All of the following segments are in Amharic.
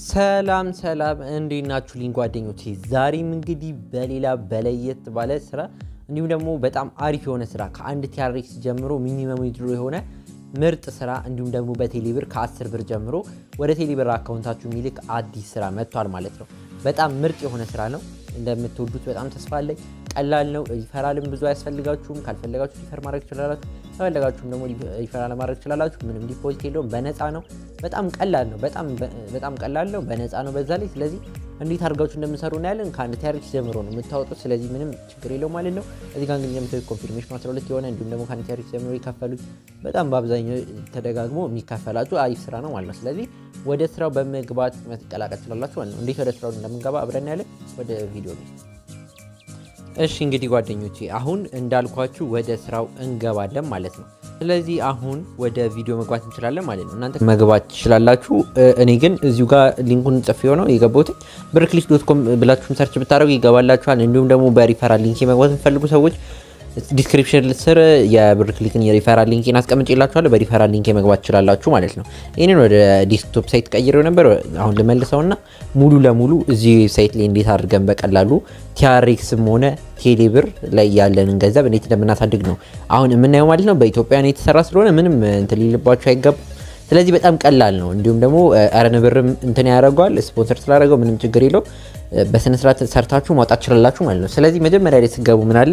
ሰላም ሰላም እንዴት ናችሁ ልኝ ጓደኞቼ፣ ዛሬም እንግዲህ በሌላ በለየት ባለ ስራ እንዲሁም ደግሞ በጣም አሪፍ የሆነ ስራ ከአንድ ቲያሬክስ ጀምሮ ሚኒመም ድሮ የሆነ ምርጥ ስራ እንዲሁም ደግሞ በቴሌብር ከ10 ብር ጀምሮ ወደ ቴሌብር አካውንታችሁ የሚልክ አዲስ ስራ መጥቷል ማለት ነው። በጣም ምርጥ የሆነ ስራ ነው። እንደምትወዱት በጣም ተስፋ አለኝ። ቀላል ነው። ሪፈራልም ብዙ አያስፈልጋችሁም። ካልፈለጋችሁ ሊፈር ማድረግ ትችላላችሁ። ከፈለጋችሁም ደግሞ ሪፈራ ለማድረግ ትችላላችሁ። ምንም ዲፖዚት የለውም። በነፃ ነው። በጣም ቀላል ነው። በጣም ቀላል ነው። በነፃ ነው በዛ ላይ። ስለዚህ እንዴት አድርጋችሁ እንደምሰሩ እናያለን። ከአንድ ታሪክ ጀምሮ ነው የምታወጡት። ስለዚህ ምንም ችግር የለው ማለት ነው። እዚህ ጋር ግን እንደምታዩት ኮንፊርሜሽን 12 የሆነ እንዲሁም ደግሞ ከአንድ ታሪክ ጀምሮ የከፈሉት በጣም በአብዛኛው ተደጋግሞ የሚከፈላችሁ አሪፍ ስራ ነው ማለት ነው። ስለዚህ ወደ ስራው በመግባት መቀላቀል ትችላላችሁ ማለት ነው። እንዴት ወደ ስራው እንደምንገባ አብረን ያለ ወደ ቪዲዮ ነው። እሺ እንግዲህ ጓደኞቼ አሁን እንዳልኳችሁ ወደ ስራው እንገባለን ማለት ነው። ስለዚህ አሁን ወደ ቪዲዮ መግባት እንችላለን ማለት ነው። እናንተ መግባት ትችላላችሁ። እኔ ግን እዚሁ ጋር ሊንኩን ጽፍ የሆነው የገባሁት። ብርክሊክ ዶት ኮም ብላችሁም ሰርች ብታደረጉ ይገባላችኋል። እንዲሁም ደግሞ በሪፈራል ሊንክ የመግባት የምፈልጉ ሰዎች ዲስክሪፕሽን ስር የብር ክሊክን የሪፈራል ሊንኬን አስቀምጬላችኋለሁ። በሪፈራል ሊንክ መግባት ትችላላችሁ ማለት ነው። ይህንን ወደ ዲስክቶፕ ሳይት ቀይሬው ነበር። አሁን ልመልሰውና ሙሉ ለሙሉ እዚህ ሳይት ላይ እንዴት አድርገን በቀላሉ ቲያሪክስም ሆነ ቴሌብር ላይ ያለንን ገንዘብ እንዴት እንደምናሳድግ ነው አሁን የምናየው ማለት ነው። በኢትዮጵያ የተሰራ ስለሆነ ምንም እንትን ሊልባችሁ አይገባም። ስለዚህ በጣም ቀላል ነው። እንዲሁም ደግሞ ረን ብርም እንትን ያደርገዋል ስፖንሰር ስላደረገው ምንም ችግር የለው። በስነስርዓት ሰርታችሁ ማውጣት ችላላችሁ ማለት ነው። ስለዚህ መጀመሪያ ላይ ስገቡ ምናለ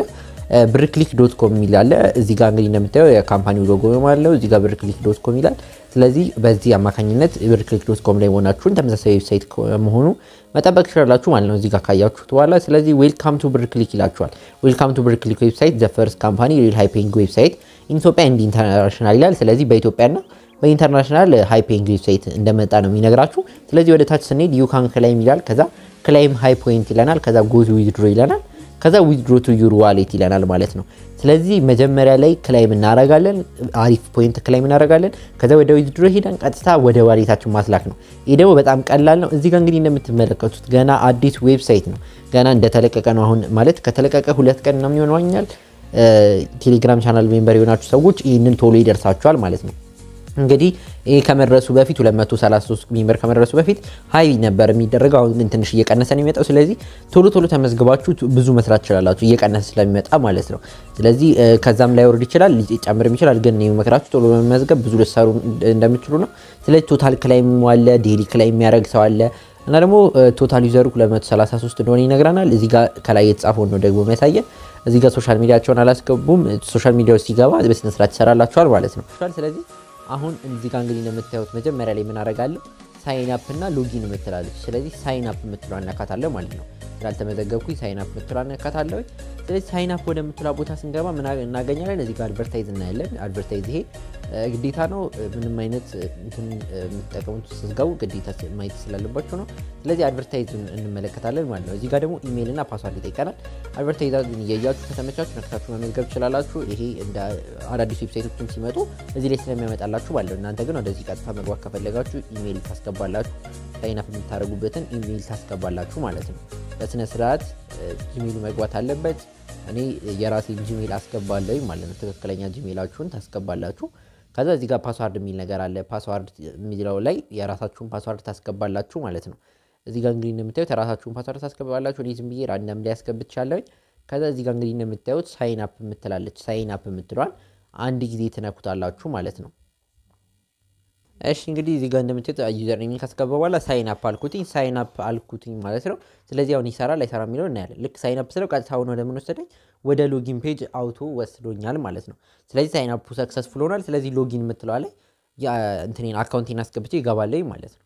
ብርክሊክ ዶት ኮም የሚል አለ። እዚ ጋር እንግዲህ እንደምታየው የካምፓኒው ሎጎ አለው። እዚ ጋር ብርክሊክ ዶት ኮም ይላል። ስለዚህ በዚህ አማካኝነት ብርክሊክ ዶት ኮም ላይ መሆናችሁን ተመሳሳይ ዌብሳይት መሆኑ መጠበቅ ይችላላችሁ ማለት ነው። እዚህ ጋር ካያችሁት በኋላ ስለዚህ ዌልካም ቱ ብርክሊክ ይላችኋል። ዌልካም ቱ ብርክሊክ ዌብሳይት ዘ ፈርስት ካምፓኒ ሪል ሃይፒንግ ዌብሳይት ኢትዮጵያ ኤንድ ኢንተርናሽናል ይላል። ስለዚህ በኢትዮጵያና በኢንተርናሽናል ሃይፒንግ ዌብሳይት እንደመጣ ነው የሚነግራችሁ። ስለዚህ ወደ ታች ስንሄድ ዩካን ክላይም ይላል። ከዛ ክላይም ሃይ ፖይንት ይለናል። ከዛ ጎዝ ዊዝድሮ ይለናል። ከዛ ዊዝድሮ ቱ ዩር ዋሌት ይለናል ማለት ነው። ስለዚህ መጀመሪያ ላይ ክላይም እናረጋለን፣ አሪፍ ፖይንት ክላይም እናረጋለን። ከዛ ወደ ዊድሮ ሄደን ቀጥታ ወደ ዋሌታችን ማስላክ ነው። ይህ ደግሞ በጣም ቀላል ነው። እዚጋ እንግዲህ እንደምትመለከቱት ገና አዲስ ዌብሳይት ነው። ገና እንደተለቀቀ ነው። አሁን ማለት ከተለቀቀ ሁለት ቀን ነው የሚሆነዋኛል። ቴሌግራም ቻናል ሜምበር የሆናችሁ ሰዎች ይህንን ቶሎ ይደርሳችኋል ማለት ነው። እንግዲህ ይህ ከመድረሱ በፊት 233 ሚንበር ከመድረሱ በፊት ሀይ ነበር የሚደረገው። አሁን ግን ትንሽ እየቀነሰ ነው የሚመጣው። ስለዚህ ቶሎ ቶሎ ተመዝግባችሁ ብዙ መስራት ይችላላችሁ፣ እየቀነሰ ስለሚመጣ ማለት ነው። ስለዚህ ከዛም ላይ ወርድ ይችላል፣ ሊጨምርም ይችላል። ግን መክራችሁ ቶሎ በመመዝገብ ብዙ ልትሰሩ እንደምችሉ ነው። ስለዚህ ቶታል ክላይም አለ፣ ዴሊ ክላይም የሚያደርግ ሰው አለ እና ደግሞ ቶታል ዩዘሩ 233 እንደሆነ ይነግረናል። እዚህ ጋር ከላይ የተጻፈውን ነው ደግሞ የሚያሳየን። እዚህ ጋር ሶሻል ሚዲያቸውን አላስገቡም። ሶሻል ሚዲያ ውስጥ ሲገባ በስነስርዓት ይሰራላችኋል ማለት ነው። ስለዚህ አሁን እዚህ ጋር እንግዲህ እንደምታዩት መጀመሪያ ላይ ምን አደርጋለሁ ሳይን አፕ እና ሎጊን የምትላለች። ስለዚህ ሳይን አፕ የምትለው አነካታለሁ ማለት ነው። ስላልተመዘገብኩኝ ሳይናፕ ምትሏ ነካታለሁ። ስለዚህ ሳይናፕ ወደምትሏ ቦታ ስንገባ እናገኛለን። እዚህ ጋር አድቨርታይዝ እናያለን። አድቨርታይዝ ይሄ ግዴታ ነው። ምንም አይነት የምትጠቀሙት ስትገቡ ግዴታ ማየት ስላለባቸው ነው። ስለዚህ አድቨርታይዝ እንመለከታለን ማለት ነው። እዚህ ጋር ደግሞ ኢሜይል ና ፓስዋርድ ይጠይቀናል። አድቨርታይዛን እያያችሁ ከተመቻችሁ ነክታችሁ መመዝገብ ትችላላችሁ። ይሄ እንደ አዳዲስ ዌብሳይቶችን ሲመጡ እዚህ ላይ ስለሚያመጣላችሁ ባለው እናንተ ግን ወደዚህ ቀጥታ መግባት ከፈለጋችሁ ኢሜይል ታስገባላችሁ። ሳይናፕ የምታደረጉበትን ኢሜይል ታስገባላችሁ ማለት ነው። በስነ ስርዓት ጂሜሉ መግባት አለበት። እኔ የራሴን ጂሜል አስገባለኝ ማለት ነው። ትክክለኛ ጂሜላችሁን ታስገባላችሁ። ከዛ እዚህ ጋር ፓስዋርድ የሚል ነገር አለ። ፓስዋርድ የሚለው ላይ የራሳችሁን ፓስዋርድ ታስገባላችሁ ማለት ነው። እዚህ ጋር እንግዲህ እንደምታዩት የራሳችሁን ፓስዋርድ ታስገባላችሁ። እኔ ዝም ብዬ ራንዳም ላይ ያስገብቻለሁኝ። ከዛ እዚህ ጋር እንግዲህ እንደምታዩት ሳይን አፕ የምትላለች ሳይን አፕ የምትለዋል አንድ ጊዜ ትነኩታላችሁ ማለት ነው። እሺ እንግዲህ እዚህ ጋር እንደምትት ዩዘር ኔሚን ካስገባ በኋላ ሳይን አፕ አልኩትኝ ሳይን አፕ አልኩትኝ ማለት ነው። ስለዚህ አሁን ይሰራል አይሰራ የሚለው እናያለን። ልክ ሳይን አፕ ስለው ቀጥታ አሁን ወደ ወሰደኝ? ወደ ሎጊን ፔጅ አውቶ ወስዶኛል ማለት ነው። ስለዚህ ሳይን አፑ ሰክሰስፉል ሆኗል። ስለዚህ ሎጊን የምትለዋ ላይ እንትኔን አካውንቴን አስገብቼ ይገባለኝ ማለት ነው።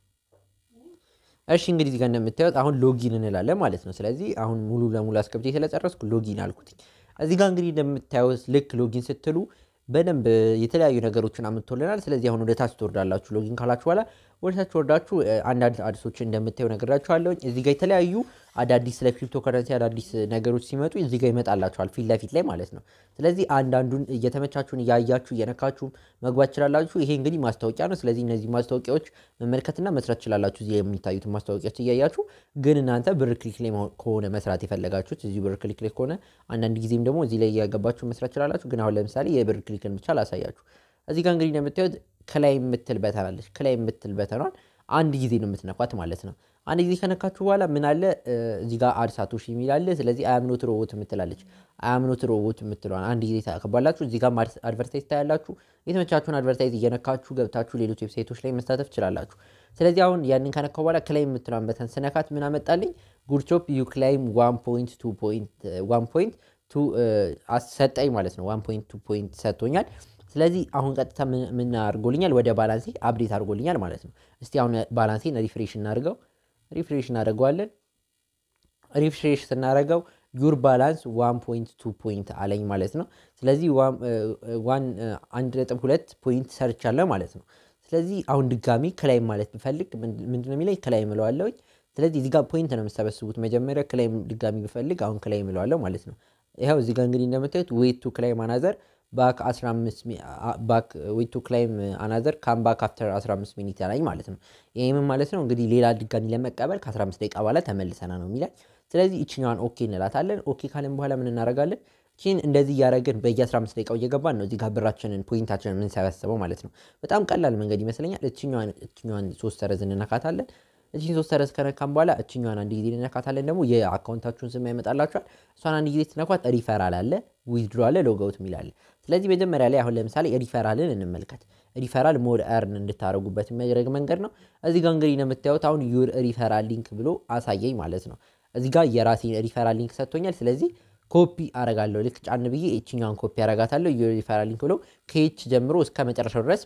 እሺ እንግዲህ እዚህ ጋር እንደምታዩት አሁን ሎጊን እንላለን ማለት ነው። ስለዚህ አሁን ሙሉ ለሙሉ አስገብቼ ስለጨረስኩ ሎጊን አልኩትኝ። እዚህ ጋር እንግዲህ እንደምታዩት ልክ ሎጊን ስትሉ በደንብ የተለያዩ ነገሮችን አምጥቶልናል። ስለዚህ አሁን ወደ ታች ትወርዳላችሁ። ሎጊን ካላችሁ በኋላ ወደታች ወርዳችሁ አንዳንድ አዲሶች እንደምታዩ ነገራችኋለሁ። እዚህ ጋር የተለያዩ አዳዲስ ስለ ክሪፕቶ ከረንሲ አዳዲስ ነገሮች ሲመጡ እዚህ ጋር ይመጣላችኋል ፊት ለፊት ላይ ማለት ነው። ስለዚህ አንዳንዱን እየተመቻችሁን እያያችሁ እየነካችሁ መግባት ችላላችሁ ይሄ እንግዲህ ማስታወቂያ ነው። ስለዚህ እነዚህ ማስታወቂያዎች መመልከትና መስራት ችላላችሁ። እዚህ የሚታዩት ማስታወቂያዎች እያያችሁ ግን እናንተ ብር ክሊክ ላይ ከሆነ መስራት የፈለጋችሁት እዚህ ብር ክሊክ ላይ ከሆነ አንዳንድ ጊዜም ደግሞ እዚህ ላይ እያገባችሁ መስራት ችላላችሁ። ግን አሁን ለምሳሌ የብር ክሊክን ብቻ ላሳያችሁ። እዚህ ጋር እንግዲህ እንደምታዩት ከላይ የምትል በተናለች። ከላይ የምትል በተኗን አንድ ጊዜ ነው የምትነኳት ማለት ነው። አንድ ጊዜ ከነካችሁ በኋላ ምን አለ እዚህ ጋር አድሳቶሽ የሚል አለ። ስለዚህ አያምኖት ሮቦት የምትላለች አያምኖት ሮቦት የምትለዋን አንድ ጊዜ ከባላችሁ እዚህ ጋር አድቨርታይዝ ታያላችሁ። የተመቻችሁን አድቨርታይዝ እየነካችሁ ገብታችሁ ሌሎች ዌብሳይቶች ላይ መሳተፍ ትችላላችሁ። ስለዚህ አሁን ያንን ከነካው በኋላ ክላይም የምትለዋን በተን ስነካት ምን አመጣልኝ? ጉድቾፕ ዩ ክላይም ዋን ፖይንት ቱ ፖይንት ዋን ፖይንት ቱ ሰጠኝ ማለት ነው። ዋን ፖይንት ቱ ፖይንት ሰጥቶኛል። ስለዚህ አሁን ቀጥታ ምን አድርጎልኛል? ወደ ባላንሴ አብዴት አድርጎልኛል ማለት ነው። እስቲ አሁን ባላንሴን ሪፍሬሽ እናደርገው። ሪፍሬሽ እናደርገዋለን። ሪፍሬሽ ስናደርገው ዩር ባላንስ 1.2 ፖይንት አለኝ ማለት ነው። ስለዚህ 1.2 ፖይንት አለ ማለት ነው። ስለዚህ አሁን ድጋሚ ክላይም ማለት ብፈልግ ምንድነው የሚለኝ? ክላይም እለዋለሁኝ። ስለዚህ እዚህ ጋር ፖይንት ነው የምሰበስቡት። መጀመሪያ ክላይም ድጋሚ ብፈልግ አሁን ክላይም እለዋለሁ ማለት ነው። ይኸው እዚህ ጋር እንግዲህ እንደምታዩት ዌት ቱ ክላይም አናዘር ባክ 15 ባክ ዊት ቱ ክላይም አናዘር ካም ባክ አፍተር 15 ሚኒት ላይ ማለት ነው። ይህም ማለት ነው እንግዲህ ሌላ ድጋሚ ለመቀበል ከ15 ደቂቃ በኋላ ተመልሰና ነው የሚላል። ስለዚህ ይችኛዋን ኦኬ እንላታለን። ኦኬ ካልን በኋላ ምን እናደርጋለን? ይህን እንደዚህ እያደረግን በየ15 ደቂቃው እየገባን ነው እዚህ ጋር ብራችንን ፖይንታችንን የምንሰበስበው ማለት ነው። በጣም ቀላል መንገድ ይመስለኛል። እችኛዋን ሶስት ሰረዝ እንነካታለን። እችን ሶስት ሰረዝ ከነካም በኋላ እችኛዋን አንድ ጊዜ እንነካታለን። ደግሞ የአካውንታችሁን ስም ያመጣላችኋል። እሷን አንድ ጊዜ ስትነኳት ሪፈራል አለ፣ ዊዝድሮ አለ፣ ሎጋውት የሚላለ ስለዚህ መጀመሪያ ላይ አሁን ለምሳሌ ሪፈራልን እንመልከት። ሪፈራል ሞድ አርን እንድታደረጉበት የሚያደረግ መንገድ ነው። እዚህ ጋር እንግዲህ እንደምታዩት አሁን ዩር ሪፈራል ሊንክ ብሎ አሳየኝ ማለት ነው። እዚህ ጋር የራሴን ሪፈራል ሊንክ ሰጥቶኛል። ስለዚህ ኮፒ አረጋለሁ። ልክ ጫን ብዬ የችኛውን ኮፒ አረጋታለሁ። ዩር ሪፈራል ሊንክ ብሎ ከች ጀምሮ እስከ መጨረሻው ድረስ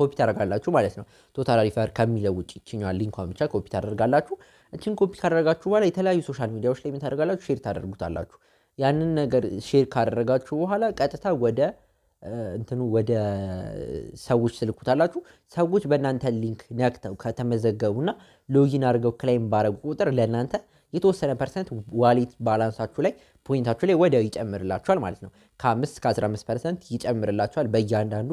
ኮፒ ታደርጋላችሁ ማለት ነው። ቶታል ሪፈር ከሚለው ውጭ ይችኛዋን ሊንኳን ብቻ ኮፒ ታደርጋላችሁ። እችን ኮፒ ካደረጋችሁ በኋላ የተለያዩ ሶሻል ሚዲያዎች ላይ ምን ታደርጋላችሁ? ሼር ታደርጉታላችሁ። ያንን ነገር ሼር ካደረጋችሁ በኋላ ቀጥታ ወደ እንትኑ ወደ ሰዎች ስልኩታላችሁ። ሰዎች በእናንተ ሊንክ ነክተው ከተመዘገቡና ሎጊን አድርገው ክላይም ባረጉ ቁጥር ለእናንተ የተወሰነ ፐርሰንት ዋሌት ባላንሳችሁ ላይ ፖይንታችሁ ላይ ወዲያው ይጨምርላችኋል ማለት ነው። ከአምስት እስከ 15 ፐርሰንት ይጨምርላችኋል በእያንዳንዱ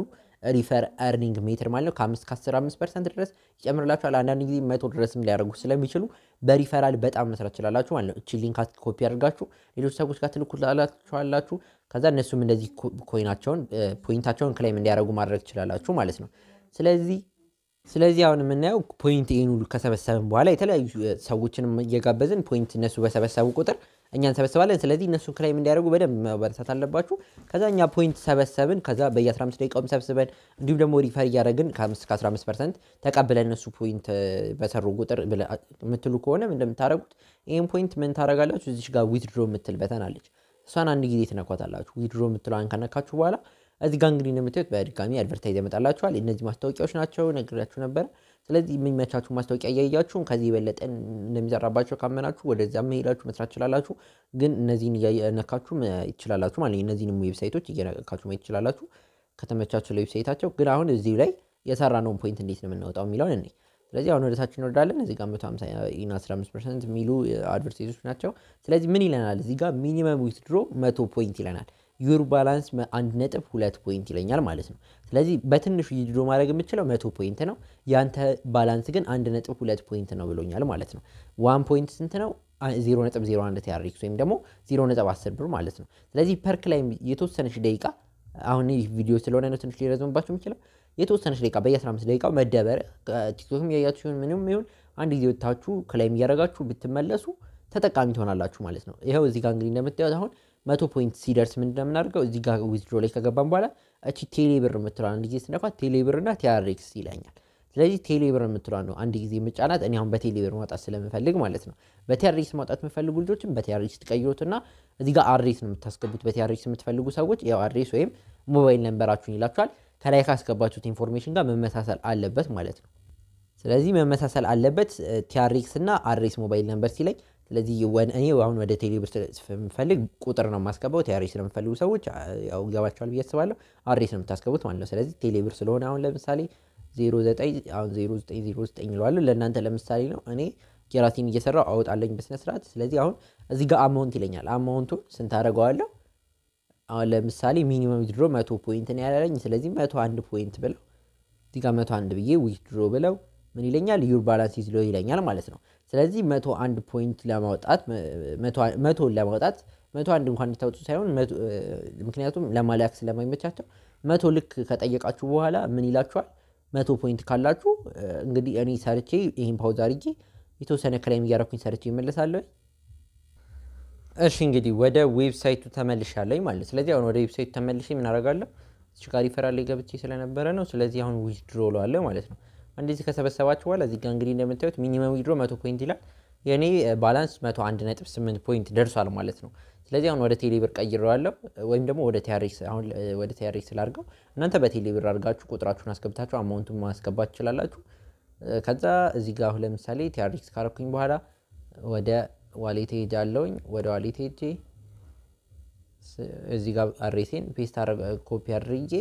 ሪፈር ኤርኒንግ ሜትር ማለት ነው። 5 አምስት ፐርሰንት ድረስ ይጨምርላችኋል። አንዳንድ ጊዜ መቶ ድረስም ሊያደርጉ ስለሚችሉ በሪፈራል በጣም መስራት ችላላችሁ ማለት ነው። እቺ ሊንክ ኮፒ አድርጋችሁ ሌሎች ሰዎች ጋር ትልኩላችኋላችሁ። ከዛ እነሱም እንደዚህ ኮይናቸውን ፖይንታቸውን ክላይም እንዲያደርጉ ማድረግ ትችላላችሁ ማለት ነው። ስለዚህ ስለዚህ አሁን የምናየው ፖይንት ይህን ሁሉ ከሰበሰብን በኋላ የተለያዩ ሰዎችንም እየጋበዝን ፖይንት እነሱ በሰበሰቡ ቁጥር እኛ እንሰበስባለን። ስለዚህ እነሱን ክላይም እንዲያደርጉ በደንብ መበረታት አለባችሁ። ከዛ እኛ ፖይንት ሰበሰብን። ከዛ በየ15 ደቂቃውም ሰብስበን እንዲሁም ደግሞ ሪፈር እያደረግን ከ15 ፐርሰንት ተቀብለን እነሱ ፖይንት በሰሩ ቁጥር የምትሉ ከሆነ እንደምታደረጉት ይህም ፖይንት ምን ታደረጋላችሁ? እዚሽ ጋር ዊትድሮ የምትል በተን አለች። እሷን አንድ ጊዜ ትነኳታላችሁ። ዊትድሮ የምትለዋን ከነካችሁ በኋላ እዚጋ እንግዲህ እንደምታዩት በድጋሚ አድቨርታይዝ ያመጣላችኋል። እነዚህ ማስታወቂያዎች ናቸው፣ ነግሬያችሁ ነበረ። ስለዚህ የሚመቻችሁ ማስታወቂያ እያያችሁን ከዚህ የበለጠ እንደሚዘራባቸው ካመናችሁ ወደዚያ መሄዳችሁ መስራት ትችላላችሁ። ግን እነዚህን እየነካችሁ ትችላላችሁ ማለት እነዚህንም ዌብሳይቶች እየነካችሁ ማየት ትችላላችሁ ከተመቻችሁ ለዌብሳይታቸው። ግን አሁን እዚሁ ላይ የሰራነውን ፖይንት እንዴት ነው የምናወጣው የሚለውን እኔ ስለዚህ አሁን ወደታችን እንወርዳለን። እዚህ ጋር 150ና 15 ፐርሰንት የሚሉ አድቨርታይዞች ናቸው። ስለዚህ ምን ይለናል እዚህ ጋር ሚኒመም ዊትድሮ መቶ ፖይንት ይለናል። ዩር ባላንስ አንድ ነጥብ ሁለት ፖይንት ይለኛል ማለት ነው። ስለዚህ በትንሹ ይድሮ ማድረግ የምችለው መቶ ፖይንት ነው። ያንተ ባላንስ ግን አንድ ነጥብ ሁለት ፖይንት ነው ብሎኛል ማለት ነው። ዋን ፖይንት ስንት ነው? 0.01 ቲያሪክስ ወይም ደግሞ 0.10 ብር ማለት ነው። ስለዚህ ፐርክ ላይ የተወሰነች ደቂቃ አሁን ይህ ቪዲዮ ስለሆነ ነው ትንሽ ሊረዝምባቸው የሚችለው የተወሰነች ደቂቃ በየ15 ደቂቃ መደበር ቲክቶክም ያያችሁ ሲሆን ምንም ይሁን አንድ ጊዜ ወታችሁ ክላይም እያደረጋችሁ ብትመለሱ ተጠቃሚ ትሆናላችሁ ማለት ነው። ይኸው እዚህ ጋር እንግዲህ እንደምታዩት አሁን መቶ ፖይንት ሲደርስ ምንድ ነው የምናደርገው? እዚህ ጋር ዊዝድሮ ላይ ከገባን በኋላ እቺ ቴሌብር ብር አንድ ጊዜ ስነኳት ቴሌ ብር እና ቲያሬክስ ይለኛል። ስለዚህ ቴሌብር የምትሏ ነው አንድ ጊዜ የምጫናት። እኔ አሁን በቴሌ ብር ማውጣት ስለምፈልግ ማለት ነው። በቲያሬክስ ማውጣት የምፈልጉ ልጆችም በቲያሬክስ ትቀይሩትና እዚህ ጋር አድሬስ ነው የምታስገቡት። በቲያሬክስ የምትፈልጉ ሰዎች ያው አድሬስ ወይም ሞባይል ነንበራችሁን ይላችኋል። ከላይ ካስገባችሁት ኢንፎርሜሽን ጋር መመሳሰል አለበት ማለት ነው። ስለዚህ መመሳሰል አለበት። ቲያሬክስ እና አድሬስ ሞባይል ነንበር ሲለኝ ስለዚህ እኔ አሁን ወደ ቴሌብር ስለምፈልግ ቁጥር ነው የማስገባው። ቲአሬ ስለምፈልጉ ሰዎች ያው ይገባቸዋል ብዬ አስባለሁ። አሬ ነው የምታስገቡት ማለት ነው። ስለዚህ ቴሌብር ስለሆነ አሁን ለምሳሌ 09 አሁን 0909 ይለዋለሁ። ለእናንተ ለምሳሌ ነው እኔ ኬራቲን እየሰራው አወጣለኝ በስነ ስርዓት። ስለዚህ አሁን እዚህ ጋር አማውንት ይለኛል። አማውንቱን ስንት አደርገዋለሁ? አሁን ለምሳሌ ሚኒመም ዊድሮ መቶ ፖይንት ነው ያላለኝ። ስለዚህ መቶ አንድ ፖይንት ብለው እዚጋ መቶ አንድ ብዬ ዊድሮ ብለው ምን ይለኛል? ዩር ባላንስ ይዝሎ ይለኛል ማለት ነው። ስለዚህ መቶ አንድ ፖይንት ለማውጣት መቶን ለማውጣት መቶ አንድ እንኳን እንድታወጡ ሳይሆን ምክንያቱም ለማላክ ስለማይመቻቸው መቶ ልክ ከጠየቃችሁ በኋላ ምን ይላችኋል? መቶ ፖይንት ካላችሁ እንግዲህ እኔ ሰርቼ ይህን ፓውዝ አድርጌ የተወሰነ ክራይም እያረኩኝ ሰርቼ ይመለሳለሁ። እሺ እንግዲህ ወደ ዌብሳይቱ ተመልሻለሁ ማለት ስለዚህ አሁን ወደ ዌብሳይቱ ተመልሼ ምን አረጋለሁ? እዚህ ፈራ ላይ ገብቼ ስለነበረ ነው። ስለዚህ አሁን ዊዝድሮ ለዋለሁ ማለት ነው። እንደዚህ ከሰበሰባችሁ በኋላ እዚህ ጋር እንግዲህ እንደምታዩት ሚኒመም ዊድሮ መቶ ፖይንት ይላል። የእኔ ባላንስ መቶ አንድ ነጥብ ስምንት ፖይንት ደርሷል ማለት ነው። ስለዚህ አሁን ወደ ቴሌብር ቀይረዋለሁ ወይም ደግሞ ወደ ቲያሬክስ አሁን ወደ ቲያሬክስ ስላርገው እናንተ በቴሌብር አድርጋችሁ ቁጥራችሁን አስገብታችሁ አማውንቱን ማስገባት ትችላላችሁ። ከዛ እዚህ ጋር ለምሳሌ ቲያሪክስ ካረኩኝ በኋላ ወደ ዋሌት ሄጃለሁኝ። ወደ ዋሌት ሄጄ እዚህ ጋር አሬሴን ፔስት ኮፒ አድርጌ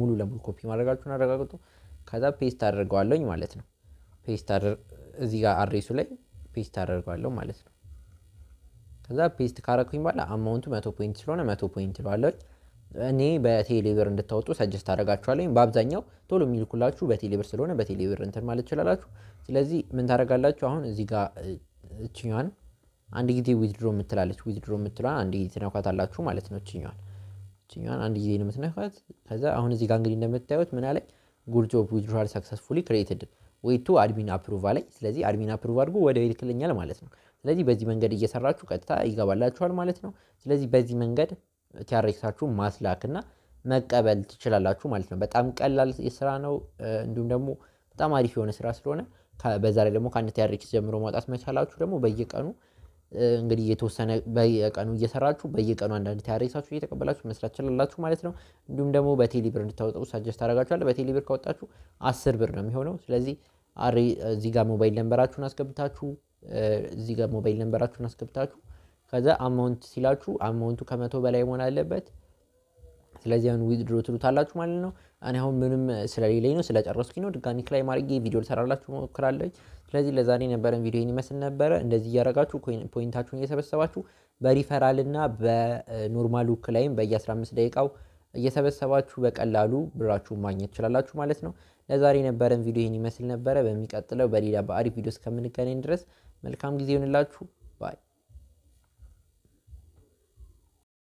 ሙሉ ለሙሉ ኮፒ ማድረጋችሁን አረጋግጡ። ከዛ ፔስት አደርገዋለኝ ማለት ነው። ፔስት እዚህ ጋር አድሬሱ ላይ ፔስት አደርገዋለሁ ማለት ነው። ከዛ ፔስት ካረኩኝ በኋላ አማውንቱ መቶ ፖይንት ስለሆነ መቶ ፖይንት ለዋለች። እኔ በቴሌብር እንድታወጡ ሰጀስት አደርጋችኋለኝ። በአብዛኛው ቶሎ የሚልኩላችሁ በቴሌብር ስለሆነ በቴሌብር እንትን ማለት ትችላላችሁ። ስለዚህ ምን ታደርጋላችሁ? አሁን እዚህ ጋር እችኛዋን አንድ ጊዜ ዊዝድሮ የምትላለች ዊዝድሮ የምትለዋን አንድ ጊዜ ትነኳታላችሁ ማለት ነው። እችኛዋን እችኛዋን አንድ ጊዜ ነው የምትነኳት። ከዛ አሁን እዚህ ጋር እንግዲህ እንደምታዩት ምን አለኝ ጉድ ጆብ ዊዝድራል ሰክሰስፉሊ ክሬትድ ዌቱ አድሚን አፕሩቭ አለኝ። ስለዚህ አድሚን አፕሩቭ አድርጎ ወደ ይልክልኛል ማለት ነው። ስለዚህ በዚህ መንገድ እየሰራችሁ ቀጥታ ይገባላችኋል ማለት ነው። ስለዚህ በዚህ መንገድ ቲያሬክሳችሁ ማስላክና መቀበል ትችላላችሁ ማለት ነው። በጣም ቀላል ስራ ነው። እንዲሁም ደግሞ በጣም አሪፍ የሆነ ስራ ስለሆነ በዛ ላይ ደግሞ ከአንድ ቲያሬክስ ጀምሮ ማውጣት መቻላችሁ ደግሞ በየቀኑ እንግዲህ የተወሰነ በየቀኑ እየሰራችሁ በየቀኑ አንዳንድ ታሪሳችሁ እየተቀበላችሁ መስራት ችላላችሁ ማለት ነው። እንዲሁም ደግሞ በቴሌብር ብር እንድታወጡ ሳጀስት አደርጋችኋለሁ። በቴሌብር ካወጣችሁ አስር ብር ነው የሚሆነው። ስለዚህ አሪ እዚህ ጋር ሞባይል ነንበራችሁን አስገብታችሁ እዚህ ጋር ሞባይል ነንበራችሁን አስገብታችሁ ከዛ አማውንት ሲላችሁ አማውንቱ ከመቶ በላይ መሆን አለበት። ስለዚህ አሁን ዊዝድሮ ትሉታላችሁ ማለት ነው። እኔ አሁን ምንም ስለሌለኝ ነው ስለጨረስኩኝ ነው። ድጋሚ ክላይ ማድረጌ ቪዲዮ ልሰራላችሁ ሞክራለች። ስለዚህ ለዛሬ የነበረን ቪዲዮ ይመስል ነበረ። እንደዚህ እያረጋችሁ ፖይንታችሁን እየሰበሰባችሁ በሪፈራል እና ውክ ላይም በየ15 ደቂቃው እየሰበሰባችሁ በቀላሉ ብራችሁን ማግኘት ትችላላችሁ ማለት ነው። ለዛሬ የነበረን ቪዲዮ ይህን ይመስል ነበረ። በሚቀጥለው በሌላ በአሪፍ ቪዲዮ እስከምንገናኝ ድረስ መልካም ጊዜ ይሆንላችሁ።